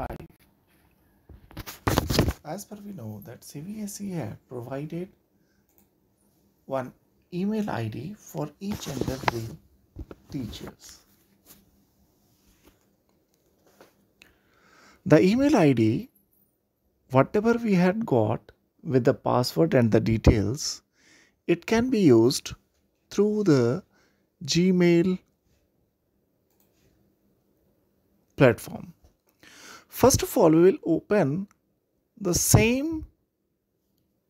Hi. As per we know that CVSE had provided one email ID for each and every teachers. The email ID, whatever we had got with the password and the details, it can be used through the Gmail platform. First of all, we will open the same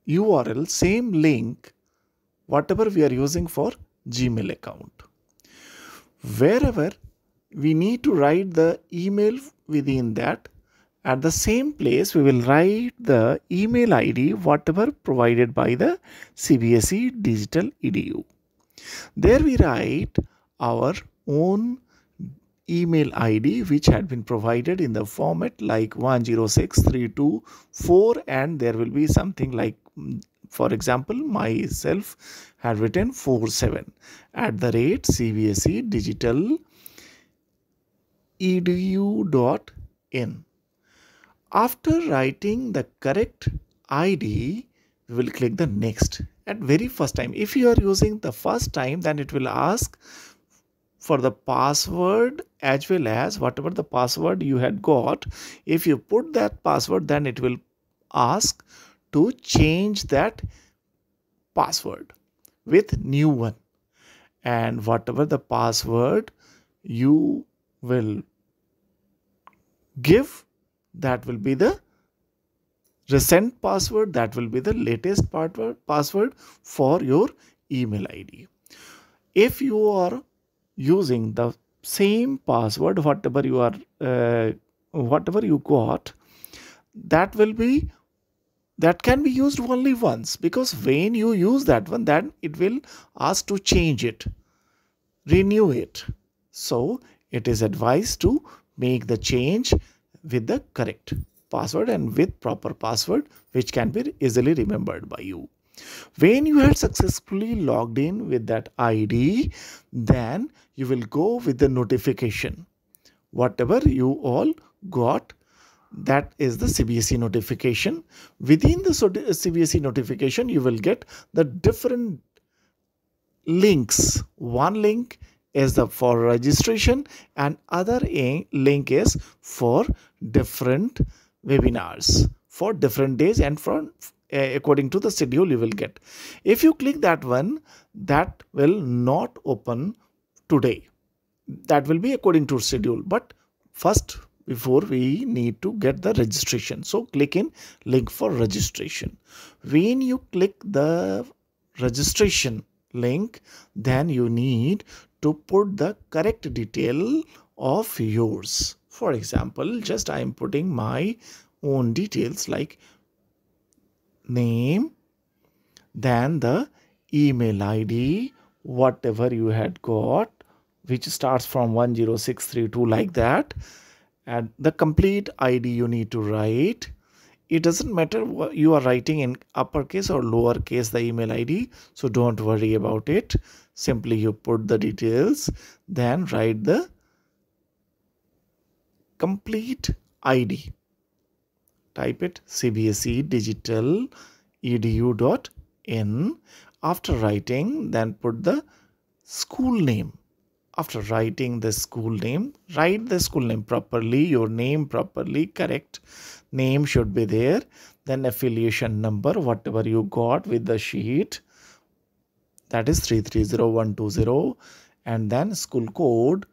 URL, same link, whatever we are using for Gmail account. Wherever we need to write the email within that, at the same place, we will write the email ID, whatever provided by the CBSE Digital EDU. There we write our own email ID which had been provided in the format like 106324 and there will be something like mm, for example myself had written 47 at the rate cbse digital edu.in dot in. After writing the correct ID, we will click the next at very first time. If you are using the first time, then it will ask for the password as well as whatever the password you had got if you put that password then it will ask to change that password with new one and whatever the password you will give that will be the recent password that will be the latest password password for your email id if you are using the same password whatever you are uh, whatever you got that will be that can be used only once because when you use that one then it will ask to change it renew it so it is advised to make the change with the correct password and with proper password which can be easily remembered by you when you have successfully logged in with that ID, then you will go with the notification. Whatever you all got, that is the CBSE notification. Within the uh, CBSE notification, you will get the different links. One link is the for registration and other link is for different webinars for different days and from according to the schedule you will hmm. get. If you click that one, that will not open today. That will be according to schedule. But first, before we need to get the registration. So click in link for registration. When you click the registration link, then you need to put the correct detail of yours. For example, just I am putting my own details like name, then the email ID, whatever you had got, which starts from 10632 like that. And the complete ID you need to write. It doesn't matter what you are writing in uppercase or lowercase the email ID. So don't worry about it. Simply you put the details, then write the complete ID type it cbse digital edu.in after writing then put the school name after writing the school name write the school name properly your name properly correct name should be there then affiliation number whatever you got with the sheet that is 330120 and then school code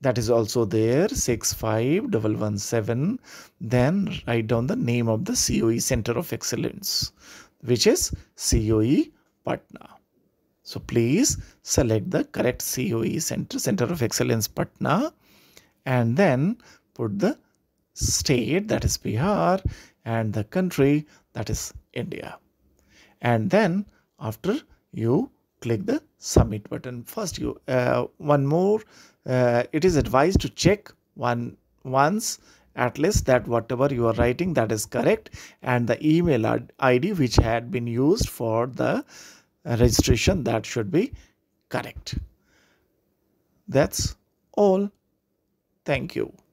that is also there 65117 then write down the name of the coe center of excellence which is coe patna so please select the correct coe center center of excellence patna and then put the state that is bihar and the country that is india and then after you click the submit button first you uh, one more uh, it is advised to check one once at least that whatever you are writing that is correct and the email id which had been used for the registration that should be correct that's all thank you